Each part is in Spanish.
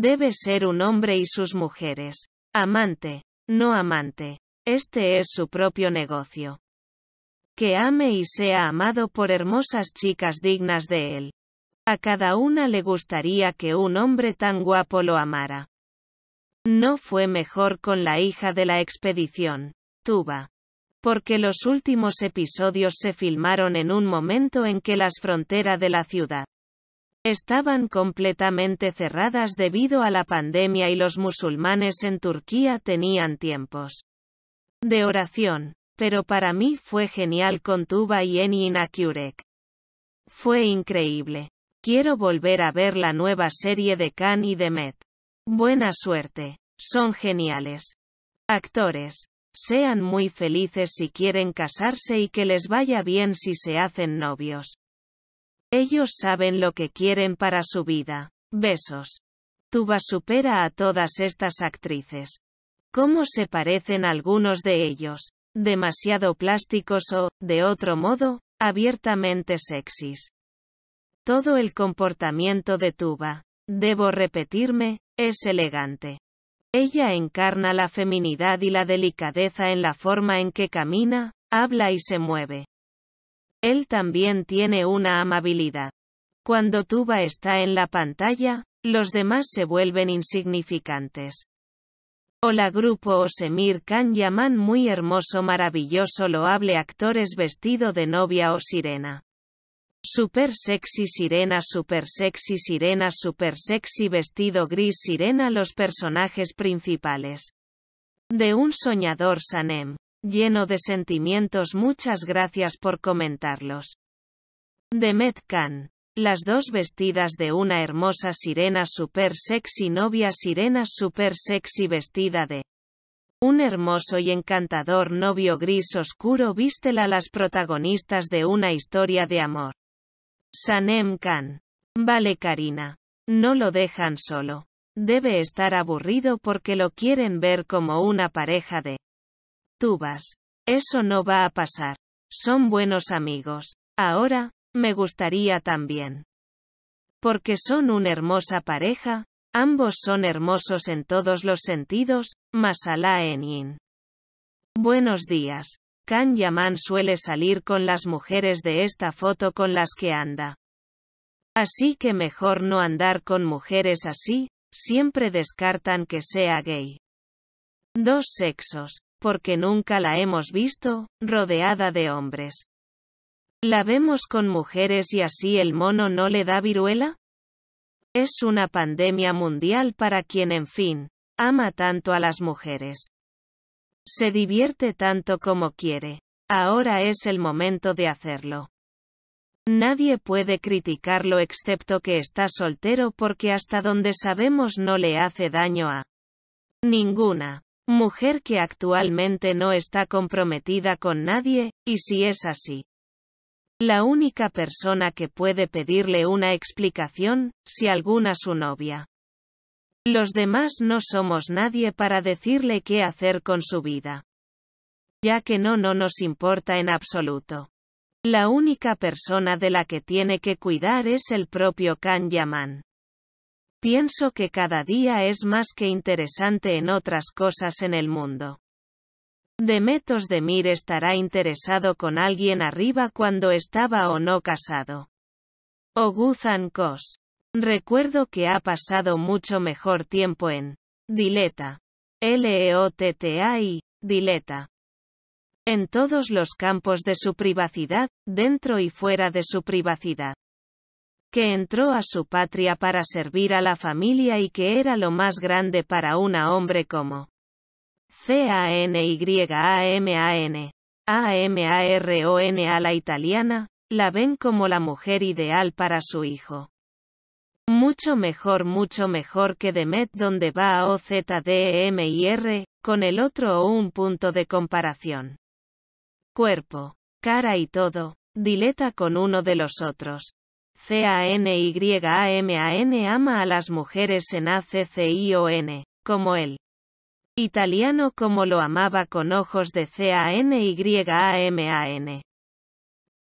Debe ser un hombre y sus mujeres. Amante, no amante. Este es su propio negocio. Que ame y sea amado por hermosas chicas dignas de él. A cada una le gustaría que un hombre tan guapo lo amara. No fue mejor con la hija de la expedición, Tuba. Porque los últimos episodios se filmaron en un momento en que las fronteras de la ciudad estaban completamente cerradas debido a la pandemia y los musulmanes en Turquía tenían tiempos de oración. Pero para mí fue genial con Tuba y Eni Inakurek. Fue increíble. Quiero volver a ver la nueva serie de Khan y Demet. Buena suerte. Son geniales. Actores. Sean muy felices si quieren casarse y que les vaya bien si se hacen novios. Ellos saben lo que quieren para su vida. Besos. Tuba supera a todas estas actrices. ¿Cómo se parecen algunos de ellos? Demasiado plásticos o, de otro modo, abiertamente sexys. Todo el comportamiento de Tuba, debo repetirme, es elegante. Ella encarna la feminidad y la delicadeza en la forma en que camina, habla y se mueve. Él también tiene una amabilidad. Cuando Tuba está en la pantalla, los demás se vuelven insignificantes. Hola grupo Osemir Khan Yaman muy hermoso maravilloso loable actores vestido de novia o sirena. Super sexy sirena super sexy sirena super sexy vestido gris sirena los personajes principales. De un soñador Sanem lleno de sentimientos. Muchas gracias por comentarlos. Demet Khan. Las dos vestidas de una hermosa sirena super sexy novia sirena super sexy vestida de un hermoso y encantador novio gris oscuro vístela las protagonistas de una historia de amor. Sanem Khan. Vale Karina. No lo dejan solo. Debe estar aburrido porque lo quieren ver como una pareja de tú vas. Eso no va a pasar. Son buenos amigos. Ahora, me gustaría también. Porque son una hermosa pareja, ambos son hermosos en todos los sentidos, Masala Enin. Buenos días. Kan Yaman suele salir con las mujeres de esta foto con las que anda. Así que mejor no andar con mujeres así, siempre descartan que sea gay. Dos sexos porque nunca la hemos visto, rodeada de hombres. ¿La vemos con mujeres y así el mono no le da viruela? Es una pandemia mundial para quien, en fin, ama tanto a las mujeres. Se divierte tanto como quiere. Ahora es el momento de hacerlo. Nadie puede criticarlo excepto que está soltero porque hasta donde sabemos no le hace daño a ninguna mujer que actualmente no está comprometida con nadie, y si es así, la única persona que puede pedirle una explicación, si alguna su novia. Los demás no somos nadie para decirle qué hacer con su vida. Ya que no no nos importa en absoluto. La única persona de la que tiene que cuidar es el propio Kan Yaman. Pienso que cada día es más que interesante en otras cosas en el mundo. Demetos Demir estará interesado con alguien arriba cuando estaba o no casado. Oguzan Kos. Recuerdo que ha pasado mucho mejor tiempo en Dileta. L-E-O-T-T-A y Dileta. En todos los campos de su privacidad, dentro y fuera de su privacidad que entró a su patria para servir a la familia y que era lo más grande para una hombre como C-A-N-Y-A-M-A-N, A-M-A-R-O-N a la italiana, la ven como la mujer ideal para su hijo. Mucho mejor, mucho mejor que Demet donde va a r con el otro o un punto de comparación. Cuerpo, cara y todo, dileta con uno de los otros, C-A-N-Y-A-M-A-N ama a las mujeres en A-C-C-I-O-N, como él. italiano como lo amaba con ojos de C-A-N-Y-A-M-A-N.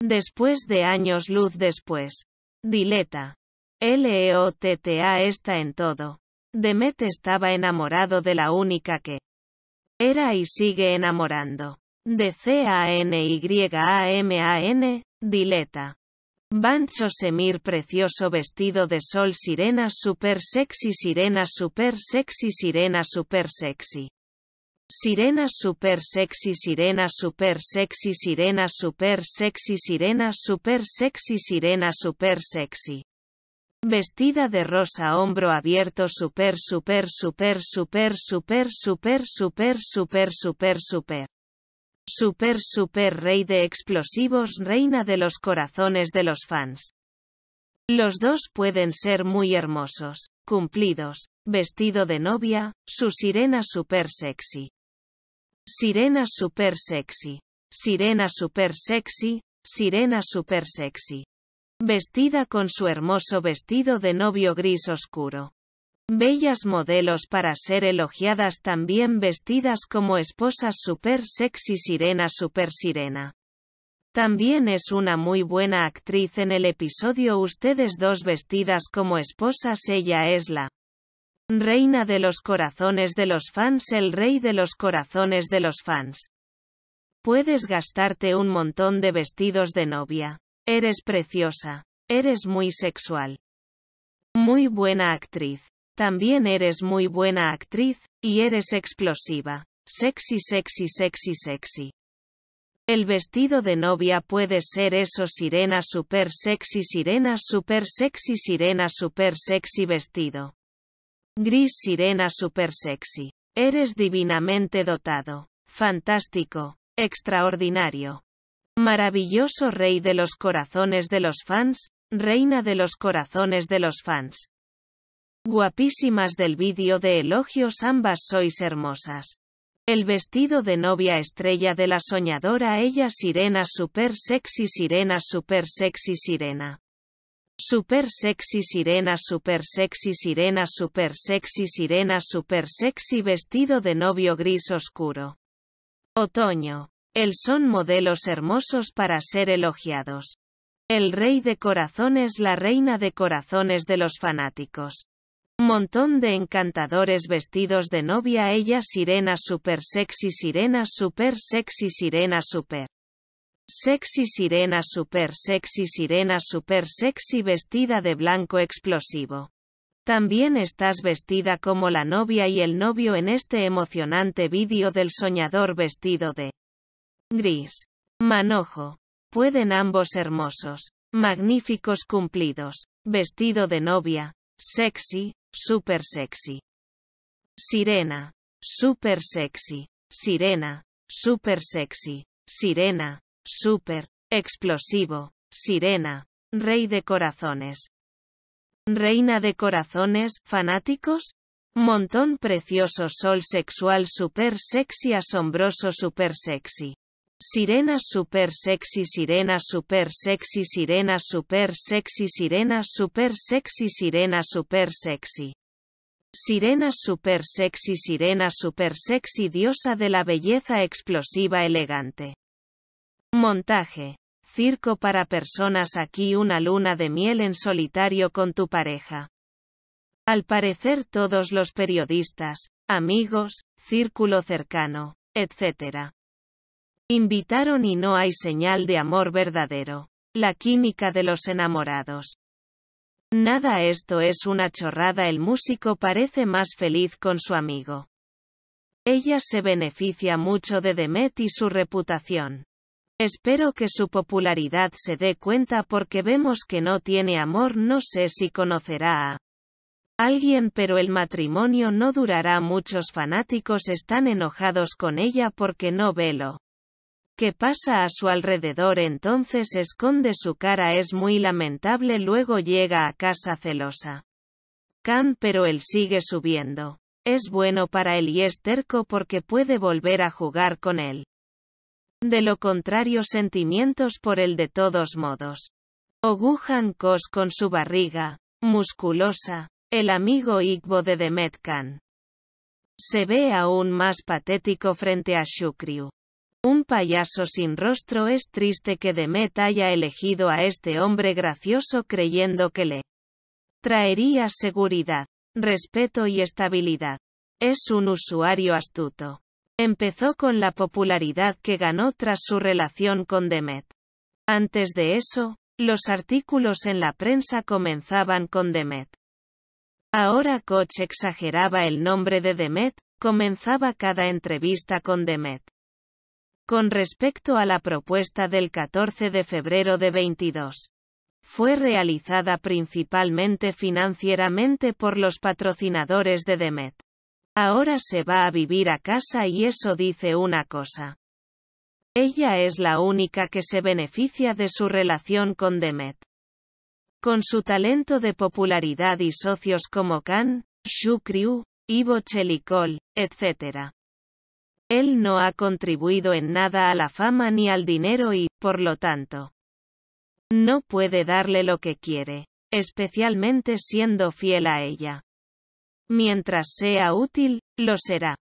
Después de años luz después. Dileta. L-E-O-T-T-A está en todo. Demet estaba enamorado de la única que era y sigue enamorando. De C-A-N-Y-A-M-A-N, Dileta. Bancho Semir precioso vestido de sol sirena super sexy sirena super sexy sirena super sexy Sirena super sexy sirena super sexy sirena super sexy sirena super sexy sirena super sexy Vestida de rosa hombro abierto super super super super super super super super super super Super Super Rey de Explosivos Reina de los corazones de los fans. Los dos pueden ser muy hermosos, cumplidos, vestido de novia, su sirena super sexy. Sirena super sexy. Sirena super sexy, sirena super sexy. Vestida con su hermoso vestido de novio gris oscuro. Bellas modelos para ser elogiadas también vestidas como esposas super sexy sirena super sirena. También es una muy buena actriz en el episodio Ustedes dos vestidas como esposas ella es la reina de los corazones de los fans el rey de los corazones de los fans. Puedes gastarte un montón de vestidos de novia. Eres preciosa. Eres muy sexual. Muy buena actriz. También eres muy buena actriz, y eres explosiva. Sexy, sexy, sexy, sexy. El vestido de novia puede ser eso sirena super sexy, sirena super sexy, sirena super sexy vestido. Gris sirena super sexy. Eres divinamente dotado. Fantástico. Extraordinario. Maravilloso rey de los corazones de los fans, reina de los corazones de los fans. Guapísimas del vídeo de elogios ambas sois hermosas. El vestido de novia estrella de la soñadora ella sirena super sexy sirena super sexy sirena. Super sexy sirena super sexy sirena super sexy sirena super sexy vestido de novio gris oscuro. Otoño. El son modelos hermosos para ser elogiados. El rey de corazones la reina de corazones de los fanáticos montón de encantadores vestidos de novia ella sirena super sexy sirena super sexy sirena super sexy sirena super sexy sirena super sexy vestida de blanco explosivo. También estás vestida como la novia y el novio en este emocionante vídeo del soñador vestido de gris. Manojo. Pueden ambos hermosos, magníficos cumplidos, vestido de novia, sexy, Super sexy. Sirena. Super sexy. Sirena. Super sexy. Sirena. Super. Explosivo. Sirena. Rey de corazones. Reina de corazones, fanáticos. Montón precioso sol sexual super sexy asombroso super sexy. Sirena super sexy sirena super sexy sirena super sexy sirena super sexy sirena super sexy Sirena super sexy sirena super sexy diosa de la belleza explosiva elegante Montaje Circo para personas aquí una luna de miel en solitario con tu pareja Al parecer todos los periodistas, amigos, círculo cercano, etc Invitaron y no hay señal de amor verdadero. La química de los enamorados. Nada esto es una chorrada el músico parece más feliz con su amigo. Ella se beneficia mucho de Demet y su reputación. Espero que su popularidad se dé cuenta porque vemos que no tiene amor no sé si conocerá a alguien pero el matrimonio no durará muchos fanáticos están enojados con ella porque no velo que pasa a su alrededor entonces esconde su cara es muy lamentable luego llega a casa celosa. Can pero él sigue subiendo. Es bueno para él y es terco porque puede volver a jugar con él. De lo contrario sentimientos por él de todos modos. Ogujan Kos con su barriga, musculosa, el amigo Igbo de Demet Se ve aún más patético frente a Shukriu. Un payaso sin rostro es triste que Demet haya elegido a este hombre gracioso creyendo que le traería seguridad, respeto y estabilidad. Es un usuario astuto. Empezó con la popularidad que ganó tras su relación con Demet. Antes de eso, los artículos en la prensa comenzaban con Demet. Ahora Koch exageraba el nombre de Demet, comenzaba cada entrevista con Demet. Con respecto a la propuesta del 14 de febrero de 22, fue realizada principalmente financieramente por los patrocinadores de Demet. Ahora se va a vivir a casa y eso dice una cosa. Ella es la única que se beneficia de su relación con Demet. Con su talento de popularidad y socios como Khan, Shukriu, Ivo Chelikol, etc. Él no ha contribuido en nada a la fama ni al dinero y, por lo tanto, no puede darle lo que quiere, especialmente siendo fiel a ella. Mientras sea útil, lo será.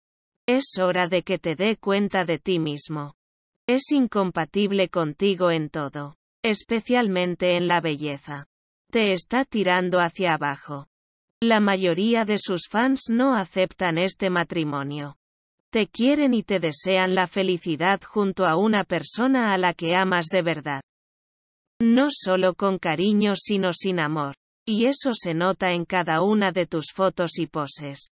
Es hora de que te dé cuenta de ti mismo. Es incompatible contigo en todo, especialmente en la belleza. Te está tirando hacia abajo. La mayoría de sus fans no aceptan este matrimonio. Te quieren y te desean la felicidad junto a una persona a la que amas de verdad. No solo con cariño sino sin amor. Y eso se nota en cada una de tus fotos y poses.